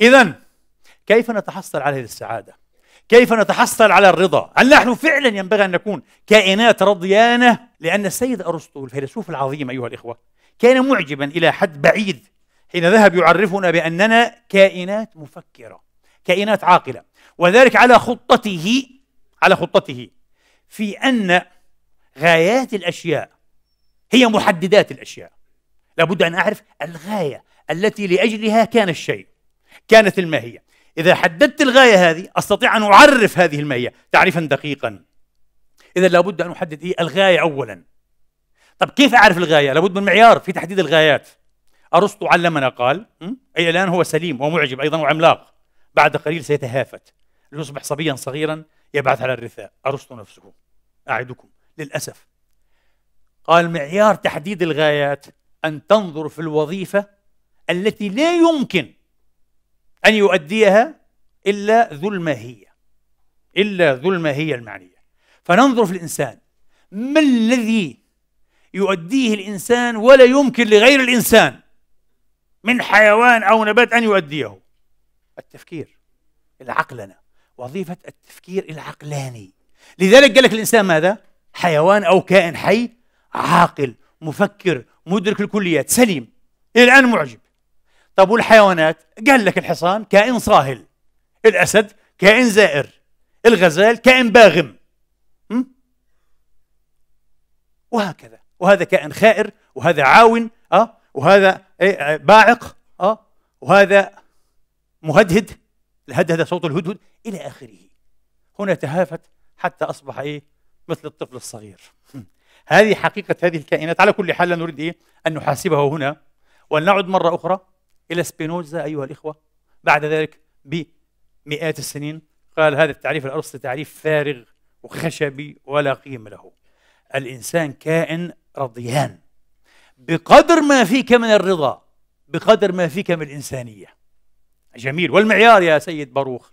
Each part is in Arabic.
إذا كيف نتحصل على هذه السعادة؟ كيف نتحصل على الرضا؟ هل نحن فعلا ينبغي أن نكون كائنات رضيانة؟ لأن السيد أرسطو الفيلسوف العظيم أيها الإخوة كان معجبا إلى حد بعيد حين ذهب يعرفنا بأننا كائنات مفكرة كائنات عاقلة وذلك على خطته على خطته في أن غايات الأشياء هي محددات الأشياء لابد أن أعرف الغاية التي لأجلها كان الشيء كانت الماهية إذا حددت الغاية هذه أستطيع أن أعرف هذه الماهية تعريفا دقيقا إذا لابد أن أحدد إيه الغاية أولا طب كيف أعرف الغاية؟ لابد من معيار في تحديد الغايات أرسطو علمنا قال أي الآن هو سليم ومعجب أيضا وعملاق بعد قليل سيتهافت ليصبح صبيا صغيرا يبعث على الرثاء أرسطو نفسه أعدكم للأسف قال معيار تحديد الغايات أن تنظر في الوظيفة التي لا يمكن أن يؤديها إلا ذو الماهية إلا ذو الماهية المعنية فننظر في الإنسان ما الذي يؤديه الإنسان ولا يمكن لغير الإنسان من حيوان أو نبات أن يؤديه التفكير العقلنة وظيفة التفكير العقلاني لذلك قال لك الإنسان ماذا؟ حيوان أو كائن حي عاقل مفكر مدرك الكليات سليم إلى الآن معجب طب والحيوانات قال لك الحصان كائن صاهل الأسد كائن زائر الغزال كائن باغم م? وهكذا وهذا كائن خائر وهذا عاون أه؟ وهذا إيه، آه، باعق أه؟ وهذا مهدهد الهدهد صوت الهدهد إلى آخره هنا تهافت حتى أصبح إيه مثل الطفل الصغير هذه حقيقة هذه الكائنات على كل حال لا نريد إيه أن نحاسبه هنا ولنعد مرة أخرى إلى سبينوزا أيها الإخوة بعد ذلك بمئات السنين قال هذا التعريف الأرسطي تعريف فارغ وخشبي ولا قيمة له الإنسان كائن رضيان بقدر ما فيك من الرضا بقدر ما فيك من الإنسانية جميل والمعيار يا سيد باروخ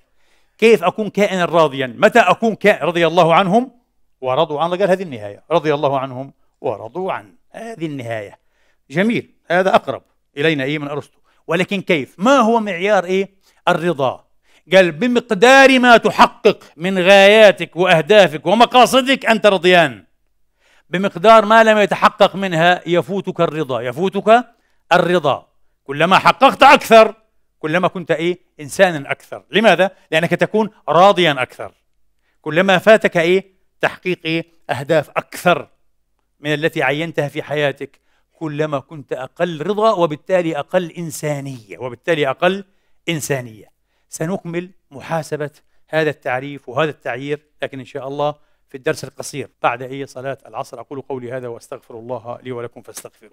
كيف أكون كائنا راضيا متى أكون كائن رضي الله عنهم ورضوا عنه قال هذه النهاية رضي الله عنهم ورضوا عنه هذه النهاية جميل هذا أقرب إلينا إيه من أرسطو ولكن كيف ما هو معيار ايه الرضا قال بمقدار ما تحقق من غاياتك واهدافك ومقاصدك انت رضيان بمقدار ما لم يتحقق منها يفوتك الرضا يفوتك الرضا كلما حققت اكثر كلما كنت ايه انسانا اكثر لماذا لانك تكون راضيا اكثر كلما فاتك ايه تحقيق ايه اهداف اكثر من التي عينتها في حياتك كلما كنت أقل رضا وبالتالي أقل إنسانية وبالتالي أقل إنسانية سنكمل محاسبة هذا التعريف وهذا التعيير لكن إن شاء الله في الدرس القصير بعد أي صلاة العصر أقول قولي هذا وأستغفر الله لي ولكم فاستغفروه